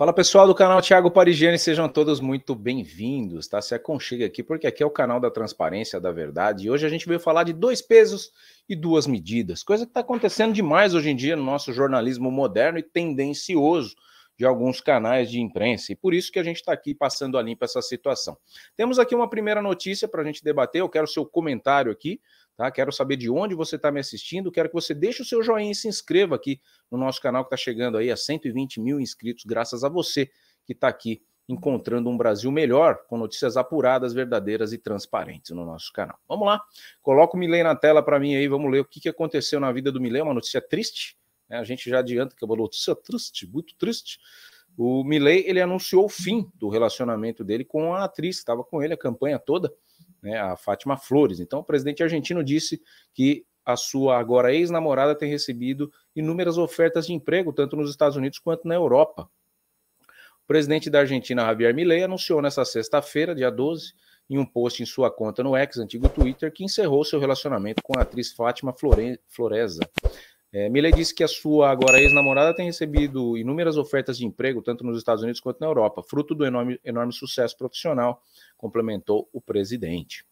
Fala pessoal do canal Thiago Parigiani, sejam todos muito bem-vindos, tá? Se aconchega aqui, porque aqui é o canal da transparência, da verdade, e hoje a gente veio falar de dois pesos e duas medidas, coisa que está acontecendo demais hoje em dia no nosso jornalismo moderno e tendencioso de alguns canais de imprensa, e por isso que a gente está aqui passando a limpa essa situação. Temos aqui uma primeira notícia para a gente debater, eu quero seu comentário aqui, Tá? Quero saber de onde você está me assistindo. Quero que você deixe o seu joinha e se inscreva aqui no nosso canal que está chegando aí a 120 mil inscritos, graças a você que está aqui encontrando um Brasil melhor, com notícias apuradas, verdadeiras e transparentes no nosso canal. Vamos lá, coloca o Milei na tela para mim aí, vamos ler o que, que aconteceu na vida do Milei, uma notícia triste, né? a gente já adianta que é uma notícia triste, muito triste. O Milley, ele anunciou o fim do relacionamento dele com a atriz que estava com ele a campanha toda, né, a Fátima Flores. Então, o presidente argentino disse que a sua agora ex-namorada tem recebido inúmeras ofertas de emprego, tanto nos Estados Unidos quanto na Europa. O presidente da Argentina, Javier Milei, anunciou nesta sexta-feira, dia 12, em um post em sua conta no ex, antigo Twitter, que encerrou seu relacionamento com a atriz Fátima Flore Floreza. É, Miller disse que a sua agora ex-namorada tem recebido inúmeras ofertas de emprego, tanto nos Estados Unidos quanto na Europa, fruto do enorme, enorme sucesso profissional, complementou o presidente.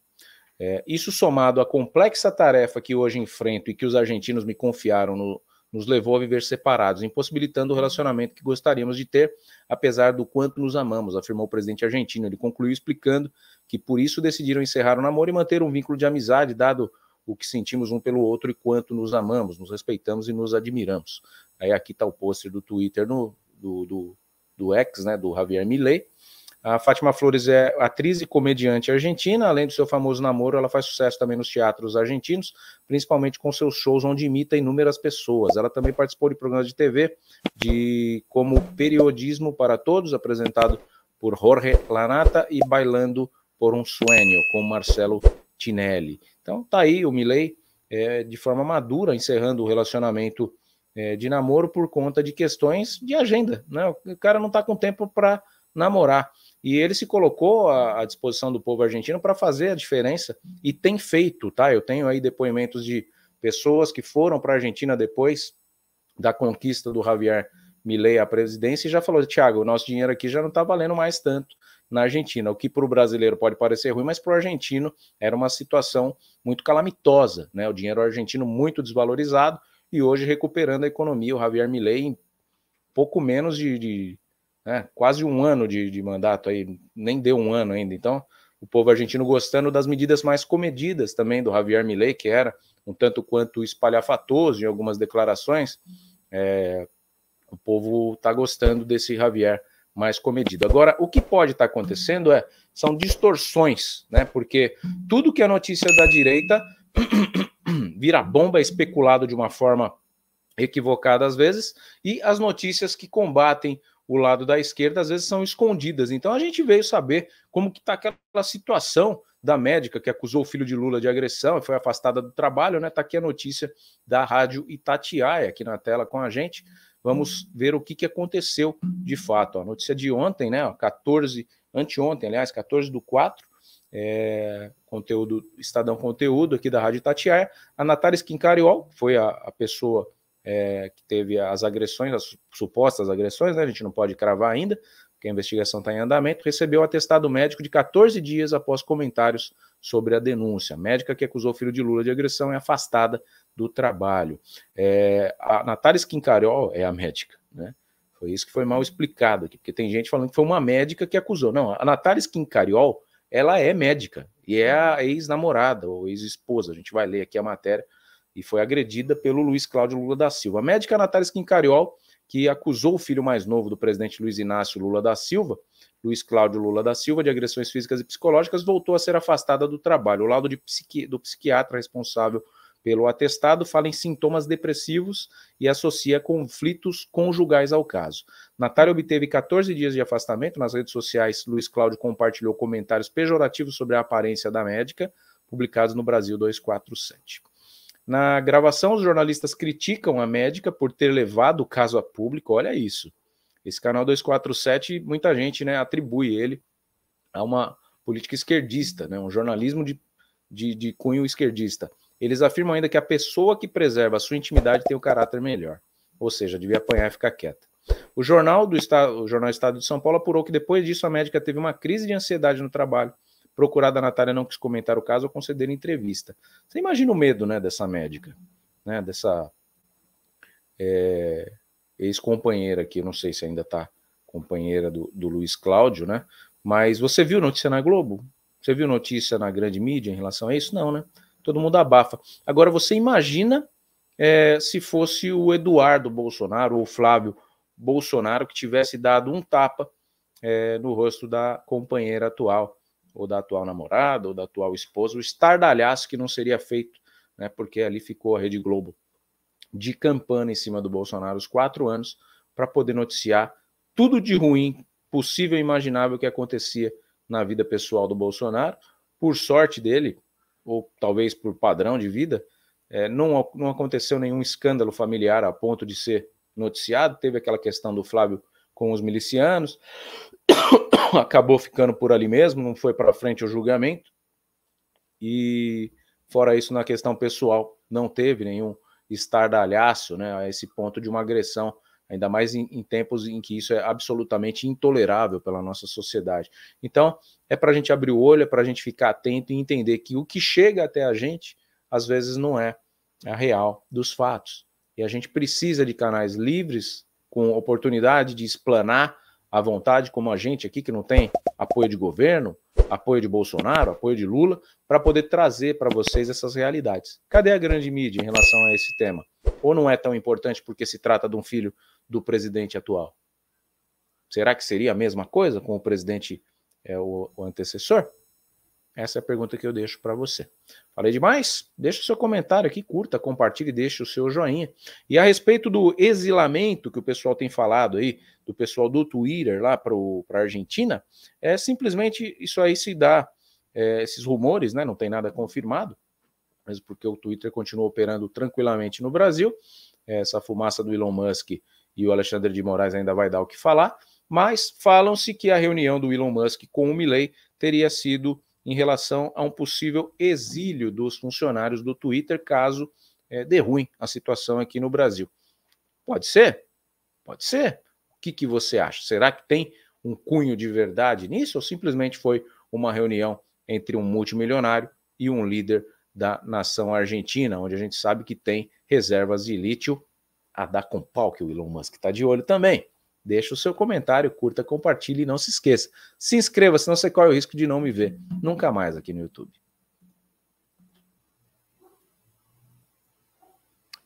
É, isso somado à complexa tarefa que hoje enfrento e que os argentinos me confiaram no, nos levou a viver separados, impossibilitando o relacionamento que gostaríamos de ter, apesar do quanto nos amamos, afirmou o presidente argentino. Ele concluiu explicando que por isso decidiram encerrar o namoro e manter um vínculo de amizade, dado o que sentimos um pelo outro e quanto nos amamos, nos respeitamos e nos admiramos. Aí aqui está o pôster do Twitter no, do, do, do ex, né, do Javier Milei. A Fátima Flores é atriz e comediante argentina, além do seu famoso namoro, ela faz sucesso também nos teatros argentinos, principalmente com seus shows onde imita inúmeras pessoas. Ela também participou de programas de TV, de como Periodismo para Todos, apresentado por Jorge Lanata e Bailando por um Sueño, com Marcelo Tinelli. Então tá aí o Milley é, de forma madura encerrando o relacionamento é, de namoro por conta de questões de agenda, né? O cara não tá com tempo para namorar. E ele se colocou à, disposição do povo argentino para fazer a diferença e tem feito, tá? Eu tenho aí depoimentos de pessoas que foram para a Argentina depois da conquista do Javier Milei à presidência e já falou: Tiago, o nosso dinheiro aqui já não está valendo mais tanto na Argentina. O que para o brasileiro pode parecer ruim, mas para o argentino era uma situação muito calamitosa, né? O dinheiro argentino muito desvalorizado e hoje recuperando a economia. O Javier Milei, em pouco menos de, de né? quase um ano de, de mandato aí, nem deu um ano ainda. Então, o povo argentino gostando das medidas mais comedidas também do Javier Milei, que era um tanto quanto espalhafatoso em algumas declarações. É, o povo está gostando desse Javier mais comedido. Agora, o que pode estar acontecendo é são distorções, né? Porque tudo que é notícia da direita vira bomba, é especulado de uma forma equivocada às vezes, e as notícias que combatem o lado da esquerda às vezes são escondidas. Então a gente veio saber como que está aquela situação da médica que acusou o filho de Lula de agressão e foi afastada do trabalho, né? Está aqui a notícia da rádio Itatiaia aqui na tela com a gente. Vamos ver o que, que aconteceu de fato. A notícia de ontem, né? 14, anteontem, aliás, 14 do 4, é, conteúdo, Estadão Conteúdo aqui da Rádio Tatiaia. A Natália que foi a, a pessoa é, que teve as agressões, as supostas agressões, né? A gente não pode cravar ainda, que a investigação está em andamento, recebeu atestado médico de 14 dias após comentários sobre a denúncia. A médica que acusou o filho de Lula de agressão é afastada do trabalho. É, a Natália Schincariol é a médica, né? Foi isso que foi mal explicado aqui, porque tem gente falando que foi uma médica que acusou. Não, a Natália Schincariol, ela é médica e é a ex-namorada ou ex-esposa. A gente vai ler aqui a matéria e foi agredida pelo Luiz Cláudio Lula da Silva. A médica Natália Schincariol que acusou o filho mais novo do presidente Luiz Inácio Lula da Silva, Luiz Cláudio Lula da Silva, de agressões físicas e psicológicas, voltou a ser afastada do trabalho. O laudo psiqui do psiquiatra responsável pelo atestado fala em sintomas depressivos e associa conflitos conjugais ao caso. Natália obteve 14 dias de afastamento. Nas redes sociais, Luiz Cláudio compartilhou comentários pejorativos sobre a aparência da médica, publicados no Brasil 247. Na gravação, os jornalistas criticam a médica por ter levado o caso a público. Olha isso. Esse canal 247, muita gente né, atribui ele a uma política esquerdista, né, um jornalismo de, de, de cunho esquerdista. Eles afirmam ainda que a pessoa que preserva a sua intimidade tem o um caráter melhor. Ou seja, devia apanhar e ficar quieta. O jornal do Estado, o jornal Estado de São Paulo apurou que depois disso a médica teve uma crise de ansiedade no trabalho procurada a Natália não quis comentar o caso ou conceder entrevista. Você imagina o medo né, dessa médica, né, dessa é, ex-companheira aqui, não sei se ainda está companheira do, do Luiz Cláudio, né? Mas você viu notícia na Globo? Você viu notícia na grande mídia em relação a isso? Não, né? Todo mundo abafa. Agora você imagina é, se fosse o Eduardo Bolsonaro ou o Flávio Bolsonaro que tivesse dado um tapa é, no rosto da companheira atual ou da atual namorada, ou da atual esposa, o estardalhaço que não seria feito, né? Porque ali ficou a Rede Globo de campana em cima do Bolsonaro os quatro anos para poder noticiar tudo de ruim possível e imaginável que acontecia na vida pessoal do Bolsonaro. Por sorte dele, ou talvez por padrão de vida, é, não, não aconteceu nenhum escândalo familiar a ponto de ser noticiado. Teve aquela questão do Flávio com os milicianos, acabou ficando por ali mesmo, não foi para frente o julgamento. E fora isso, na questão pessoal, não teve nenhum estardalhaço né, a esse ponto de uma agressão, ainda mais em, em tempos em que isso é absolutamente intolerável pela nossa sociedade. Então, é para a gente abrir o olho, é para a gente ficar atento e entender que o que chega até a gente, às vezes, não é a real dos fatos. E a gente precisa de canais livres com oportunidade de explanar à vontade, como a gente aqui que não tem apoio de governo, apoio de Bolsonaro, apoio de Lula, para poder trazer para vocês essas realidades. Cadê a grande mídia em relação a esse tema? Ou não é tão importante porque se trata de um filho do presidente atual? Será que seria a mesma coisa com o presidente, é, o, o antecessor? Essa é a pergunta que eu deixo para você. Falei demais? Deixe o seu comentário aqui, curta, compartilhe, deixe o seu joinha. E a respeito do exilamento que o pessoal tem falado aí, do pessoal do Twitter lá para a Argentina, é simplesmente isso aí se dá, é, esses rumores, né? Não tem nada confirmado, mas porque o Twitter continua operando tranquilamente no Brasil, é, essa fumaça do Elon Musk e o Alexandre de Moraes ainda vai dar o que falar, mas falam-se que a reunião do Elon Musk com o Milley teria sido em relação a um possível exílio dos funcionários do Twitter caso é, dê ruim a situação aqui no Brasil. Pode ser? Pode ser. O que, que você acha? Será que tem um cunho de verdade nisso ou simplesmente foi uma reunião entre um multimilionário e um líder da nação argentina, onde a gente sabe que tem reservas de lítio a dar com pau, que o Elon Musk está de olho também. Deixa o seu comentário, curta, compartilhe e não se esqueça. Se inscreva, senão você corre o risco de não me ver nunca mais aqui no YouTube.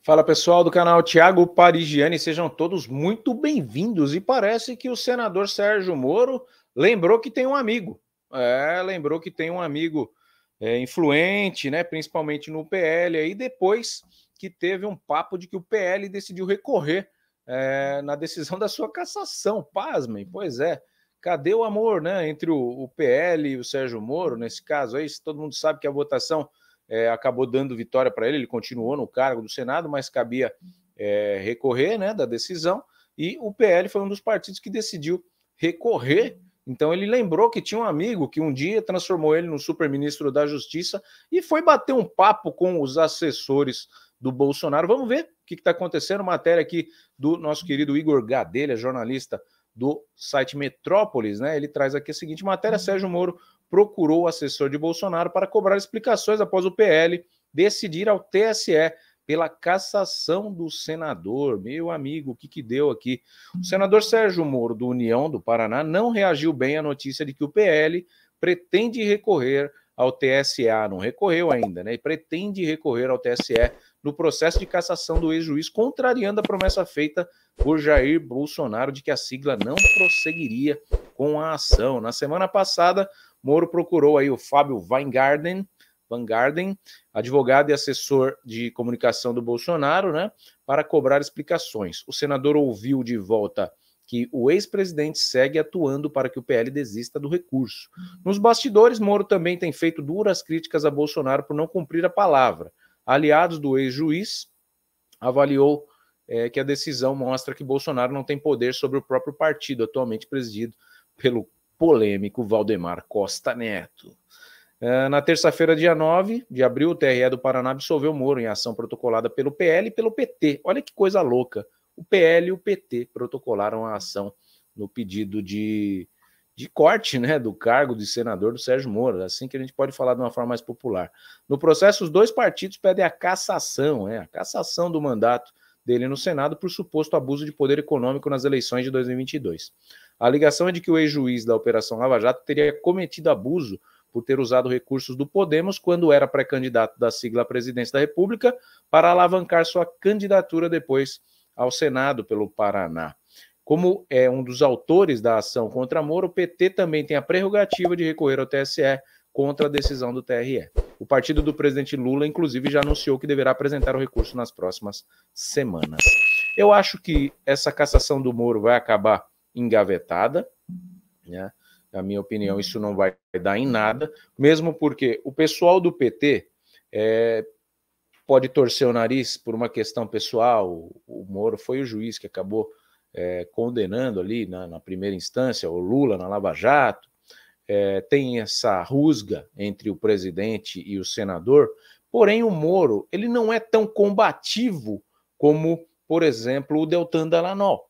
Fala pessoal do canal Tiago Parigiani, sejam todos muito bem-vindos. E parece que o senador Sérgio Moro lembrou que tem um amigo. É, lembrou que tem um amigo é, influente, né? Principalmente no PL aí, depois que teve um papo de que o PL decidiu recorrer é, na decisão da sua cassação. Pasmem, pois é. Cadê o amor, né? Entre o, o PL e o Sérgio Moro, nesse caso aí, todo mundo sabe que a votação é, acabou dando vitória para ele, ele continuou no cargo do Senado, mas cabia é, recorrer né, da decisão, e o PL foi um dos partidos que decidiu recorrer. Então ele lembrou que tinha um amigo que um dia transformou ele num super-ministro da Justiça e foi bater um papo com os assessores do Bolsonaro. Vamos ver o que está acontecendo. Matéria aqui do nosso querido Igor Gadelha, jornalista do site Metrópolis, né? Ele traz aqui a seguinte matéria: Sérgio Moro procurou o assessor de Bolsonaro para cobrar explicações após o PL decidir ao TSE pela cassação do senador. Meu amigo, o que, que deu aqui? O senador Sérgio Moro, do União do Paraná, não reagiu bem à notícia de que o PL pretende recorrer ao TSE não recorreu ainda, né? E pretende recorrer ao TSE no processo de cassação do ex-juiz, contrariando a promessa feita por Jair Bolsonaro de que a sigla não prosseguiria com a ação. Na semana passada, Moro procurou aí o Fábio Weingarten, Weingarten, advogado e assessor de comunicação do Bolsonaro, né, para cobrar explicações. O senador ouviu de volta que o ex-presidente segue atuando para que o PL desista do recurso. Uhum. Nos bastidores, Moro também tem feito duras críticas a Bolsonaro por não cumprir a palavra. Aliados do ex-juiz avaliou é, que a decisão mostra que Bolsonaro não tem poder sobre o próprio partido, atualmente presidido pelo polêmico Valdemar Costa Neto. É, na terça-feira, dia 9 de abril, o TRE do Paraná absolveu Moro em ação protocolada pelo PL e pelo PT. Olha que coisa louca o PL e o PT protocolaram a ação no pedido de, de corte né, do cargo de senador do Sérgio Moro, assim que a gente pode falar de uma forma mais popular. No processo, os dois partidos pedem a cassação, né, a cassação do mandato dele no Senado por suposto abuso de poder econômico nas eleições de 2022. A alegação é de que o ex-juiz da Operação Lava Jato teria cometido abuso por ter usado recursos do Podemos quando era pré-candidato da sigla à presidência da República para alavancar sua candidatura depois ao Senado pelo Paraná. Como é um dos autores da ação contra Moro, o PT também tem a prerrogativa de recorrer ao TSE contra a decisão do TRE. O partido do presidente Lula, inclusive, já anunciou que deverá apresentar o recurso nas próximas semanas. Eu acho que essa cassação do Moro vai acabar engavetada, né? Na minha opinião, isso não vai dar em nada, mesmo porque o pessoal do PT é, eh, pode torcer o nariz por uma questão pessoal. O Moro foi o juiz que acabou é, condenando ali na, na, primeira instância o Lula na Lava Jato. É, tem essa rusga entre o presidente e o senador, porém o Moro ele não é tão combativo como, por exemplo, o Deltan Dallagnol.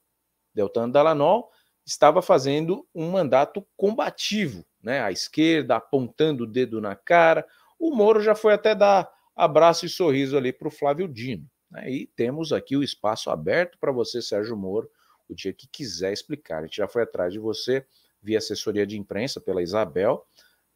Deltan Dallagnol estava fazendo um mandato combativo, né? A esquerda apontando o dedo na cara. O Moro já foi até dar abraço e sorriso ali para o Flávio Dino. Né, e temos aqui o espaço aberto para você, Sérgio Moro, o dia que quiser explicar. A gente já foi atrás de você via assessoria de imprensa pela Isabel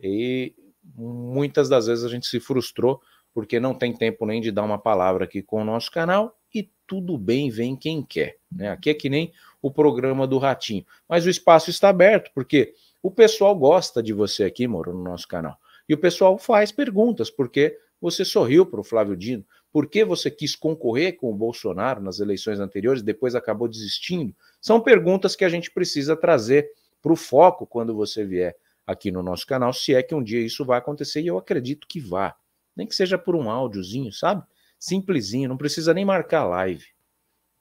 e muitas das vezes a gente se frustrou porque não tem tempo nem de dar uma palavra aqui com o nosso canal e tudo bem, vem quem quer. Né? Aqui é que nem o programa do Ratinho. Mas o espaço está aberto, porque o pessoal gosta de você aqui, Moro, no nosso canal. E o pessoal faz perguntas, porque você sorriu para o Flávio Dino. Por que você quis concorrer com o Bolsonaro nas eleições anteriores e depois acabou desistindo? São perguntas que a gente precisa trazer para o foco quando você vier aqui no nosso canal, se é que um dia isso vai acontecer, e eu acredito que vá. Nem que seja por um áudiozinho, sabe? Simplesinho, não precisa nem marcar live.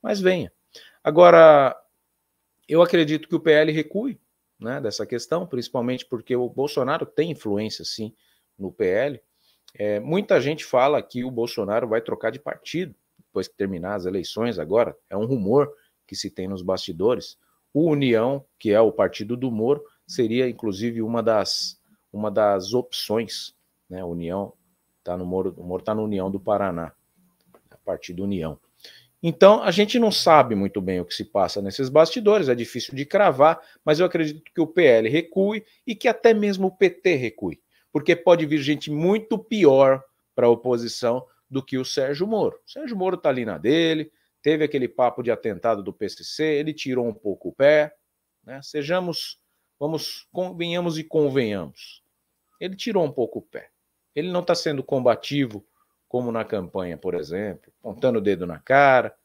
Mas venha. Agora, eu acredito que o PL recue né, dessa questão, principalmente porque o Bolsonaro tem influência, sim, no PL. É, muita gente fala que o Bolsonaro vai trocar de partido depois que terminar as eleições agora. É um rumor que se tem nos bastidores. O União, que é o partido do Moro, seria inclusive uma das, uma das opções. Né? A União está no Moro, o Moro está na União do Paraná, a partido União. Então, a gente não sabe muito bem o que se passa nesses bastidores, é difícil de cravar, mas eu acredito que o PL recue e que até mesmo o PT recue porque pode vir gente muito pior para a oposição do que o Sérgio Moro. O Sérgio Moro está ali na dele, teve aquele papo de atentado do PCC, ele tirou um pouco o pé, né? Sejamos, vamos, convenhamos e convenhamos. Ele tirou um pouco o pé. Ele não está sendo combativo como na campanha, por exemplo, apontando o dedo na cara.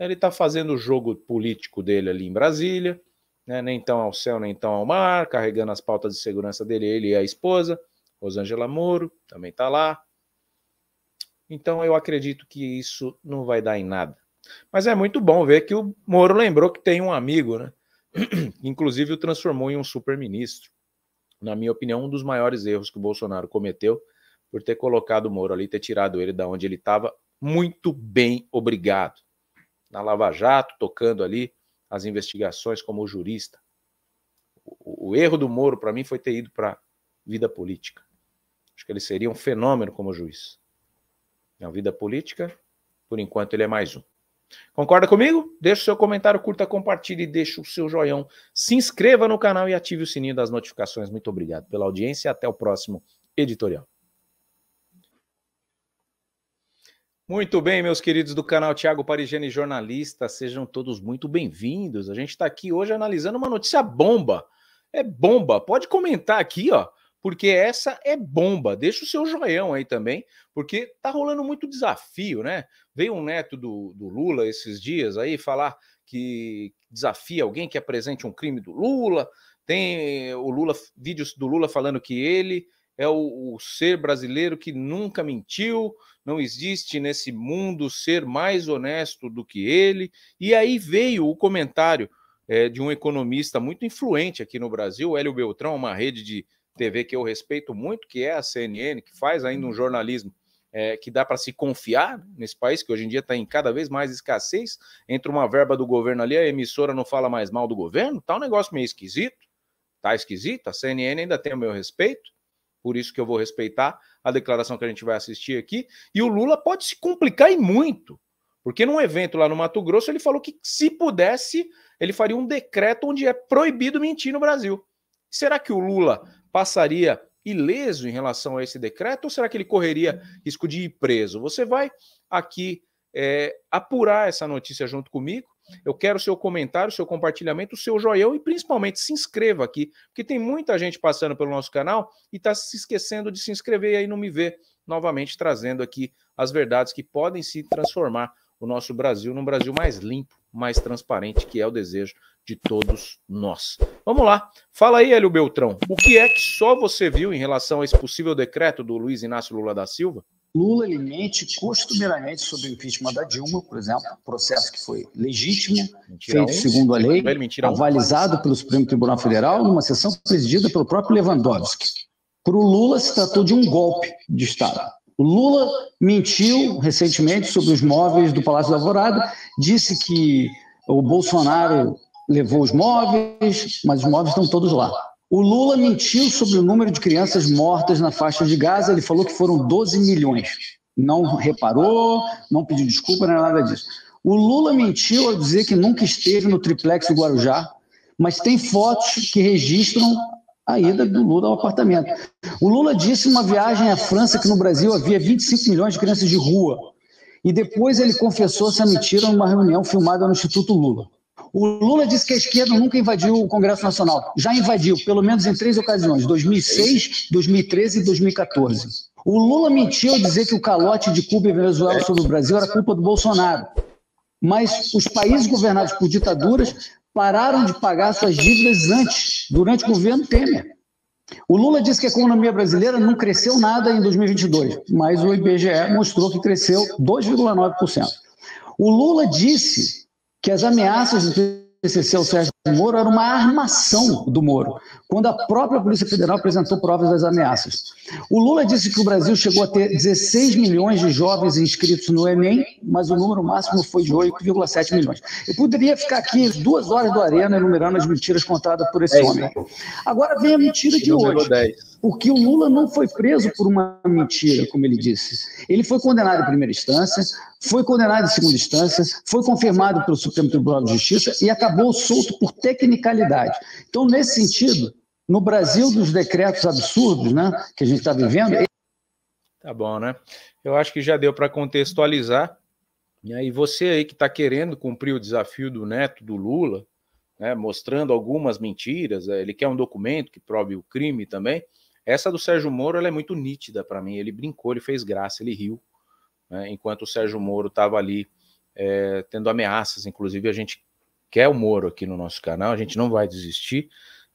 ele está fazendo o jogo político dele ali em Brasília, né? nem tão ao céu, nem tão ao mar, carregando as pautas de segurança dele, ele e a esposa. Rosângela Moro também está lá. Então eu acredito que isso não vai dar em nada. Mas é muito bom ver que o Moro lembrou que tem um amigo, né? Inclusive o transformou em um super-ministro. Na minha opinião, um dos maiores erros que o Bolsonaro cometeu por ter colocado o Moro ali, ter tirado ele da onde ele estava, muito bem obrigado. Na Lava Jato, tocando ali as investigações como jurista. O, o erro do Moro, para mim, foi ter ido para vida política. Acho que ele seria um fenômeno como juiz. Na vida política, por enquanto, ele é mais um. Concorda comigo? Deixe o seu comentário, curta, compartilhe, e deixe o seu joião. Se inscreva no canal e ative o sininho das notificações. Muito obrigado pela audiência e até o próximo editorial. Muito bem, meus queridos do canal Tiago Parigiani Jornalista, sejam todos muito bem-vindos. A gente está aqui hoje analisando uma notícia bomba. É bomba. Pode comentar aqui, ó porque essa é bomba. Deixa o seu joião aí também, porque tá rolando muito desafio, né? Veio um neto do, do Lula esses dias aí falar que desafia alguém que apresente um crime do Lula. Tem eh, o Lula vídeos do Lula falando que ele é o, o ser brasileiro que nunca mentiu, não existe nesse mundo ser mais honesto do que ele. E aí veio o comentário é, de um economista muito influente aqui no Brasil, Hélio Beltrão, uma rede de TV que eu respeito muito, que é a CNN, que faz ainda um uhum. jornalismo é, que dá para se confiar nesse país, que hoje em dia está em cada vez mais escassez, entre uma verba do governo ali, a emissora não fala mais mal do governo, tá um negócio meio esquisito, tá esquisito, a CNN ainda tem o meu respeito, por isso que eu vou respeitar a declaração que a gente vai assistir aqui, e o Lula pode se complicar e muito, porque num evento lá no Mato Grosso ele falou que se pudesse, ele faria um decreto onde é proibido mentir no Brasil. Será que o Lula passaria ileso em relação a esse decreto ou será que ele correria risco de ir preso? Você vai aqui é, apurar essa notícia junto comigo. Eu quero seu comentário, seu compartilhamento, o seu joinha e principalmente se inscreva aqui, porque tem muita gente passando pelo nosso canal e está se esquecendo de se inscrever e aí não me vê novamente trazendo aqui as verdades que podem se transformar o nosso Brasil num Brasil mais limpo, mais transparente, que é o desejo de todos nós. Vamos lá. Fala aí, Hélio Beltrão. O que é que só você viu em relação a esse possível decreto do Luiz Inácio Lula da Silva? Lula ele mente costumeiramente sobre o impeachment da Dilma, por exemplo, processo que foi legítimo, mentira feito um, segundo a lei, mentira avalizado um. pelo Supremo Tribunal Federal numa sessão presidida pelo próprio Lewandowski. Para o Lula se tratou de um golpe de Estado. O Lula mentiu recentemente sobre os móveis do Palácio da Alvorada, disse que o Bolsonaro levou os móveis, mas os móveis estão todos lá. O Lula mentiu sobre o número de crianças mortas na faixa de Gaza, ele falou que foram 12 milhões. Não reparou, não pediu desculpa, não é nada disso. O Lula mentiu ao dizer que nunca esteve no triplex do Guarujá, mas tem fotos que registram a ida do Lula ao apartamento. O Lula disse em uma viagem à França que no Brasil havia 25 milhões de crianças de rua. E depois ele confessou essa mentira numa reunião filmada no Instituto Lula. O Lula disse que a esquerda nunca invadiu o Congresso Nacional. Já invadiu, pelo menos em três ocasiões: 2006, 2013 e 2014. O Lula mentiu ao dizer que o calote de Cuba e Venezuela sobre o Brasil era culpa do Bolsonaro. Mas os países governados por ditaduras pararam de pagar suas dívidas antes, durante o governo Temer. O Lula disse que a economia brasileira não cresceu nada em 2022, mas o IBGE mostrou que cresceu 2,9%. O Lula disse que as é ameaças do TCC ao Sérgio Moro era uma armação do Moro, quando a própria Polícia Federal apresentou provas das ameaças. O Lula disse que o Brasil chegou a ter 16 milhões de jovens inscritos no Enem, mas o número máximo foi de 8,7 milhões. Eu poderia ficar aqui duas horas do Arena enumerando as mentiras contadas por esse é homem. Agora vem a mentira de hoje. Porque o Lula não foi preso por uma mentira, como ele disse. Ele foi condenado em primeira instância, foi condenado em segunda instância, foi confirmado pelo Supremo Tribunal de Justiça e acabou solto por tecnicalidade. Então, nesse sentido, no Brasil dos decretos absurdos né, que a gente está vivendo. Tá bom, né? Eu acho que já deu para contextualizar. Né? E aí você aí que está querendo cumprir o desafio do neto do Lula, né, mostrando algumas mentiras, é, ele quer um documento que prove o crime também. Essa do Sérgio Moro ela é muito nítida para mim. Ele brincou, ele fez graça, ele riu, né, enquanto o Sérgio Moro estava ali é, tendo ameaças. Inclusive, a gente quer o Moro aqui no nosso canal, a gente não vai desistir.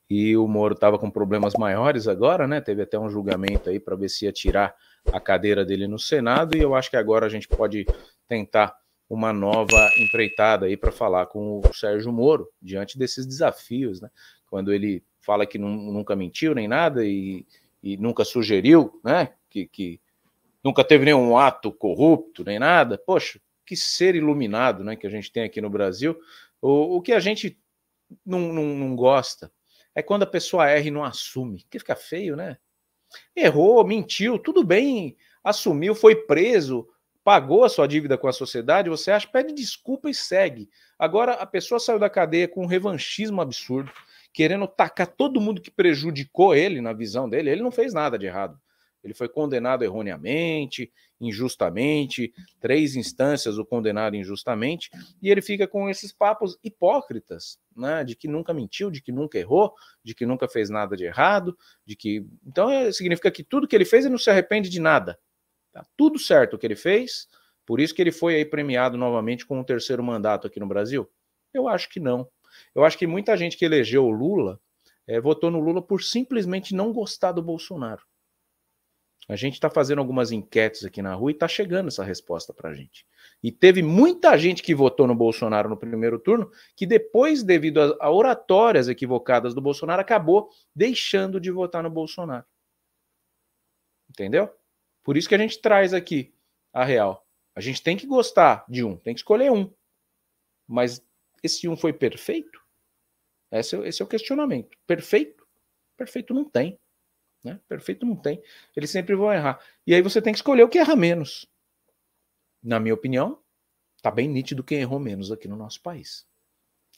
E o Moro estava com problemas maiores agora, né? Teve até um julgamento aí para ver se ia tirar a cadeira dele no Senado. E eu acho que agora a gente pode tentar uma nova empreitada aí para falar com o Sérgio Moro diante desses desafios, né? Quando ele fala que nunca mentiu nem nada e, e nunca sugeriu, né? Que, que, nunca teve nenhum ato corrupto nem nada. Poxa, que ser iluminado, né? Que a gente tem aqui no Brasil. O, o que a gente não, não, não gosta é quando a pessoa erra e não assume, que fica feio, né? Errou, mentiu, tudo bem, assumiu, foi preso, pagou a sua dívida com a sociedade, você acha, pede desculpa e segue. Agora a pessoa saiu da cadeia com um revanchismo absurdo, querendo tacar todo mundo que prejudicou ele na visão dele, ele não fez nada de errado. Ele foi condenado erroneamente, injustamente, três instâncias o condenaram injustamente, e ele fica com esses papos hipócritas, né? De que nunca mentiu, de que nunca errou, de que nunca fez nada de errado, de que. Então é, significa que tudo que ele fez ele não se arrepende de nada. Tá tudo certo o que ele fez, por isso que ele foi aí premiado novamente com um terceiro mandato aqui no Brasil. Eu acho que não. Eu acho que muita gente que elegeu o Lula é, votou no Lula por simplesmente não gostar do Bolsonaro. A gente está fazendo algumas enquetes aqui na rua e está chegando essa resposta para a gente. E teve muita gente que votou no Bolsonaro no primeiro turno, que depois, devido a oratórias equivocadas do Bolsonaro, acabou deixando de votar no Bolsonaro. Entendeu? Por isso que a gente traz aqui a real. A gente tem que gostar de um, tem que escolher um. Mas esse um foi perfeito? Esse, é esse é o questionamento. Perfeito? Perfeito não tem. Né? Perfeito não tem. Eles sempre vão errar. E aí você tem que escolher o que erra menos. Na minha opinião, tá bem nítido quem errou menos aqui no nosso país.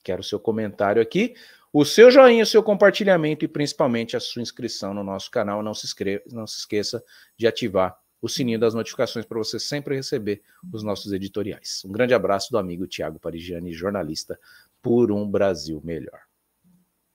Quero o seu comentário aqui, o seu joinha, o seu compartilhamento e principalmente a sua inscrição no nosso canal. Não se, inscreva, não se esqueça de ativar o sininho das notificações para você sempre receber os nossos editoriais. Um grande abraço do amigo Tiago Parigiani, jornalista por um Brasil melhor.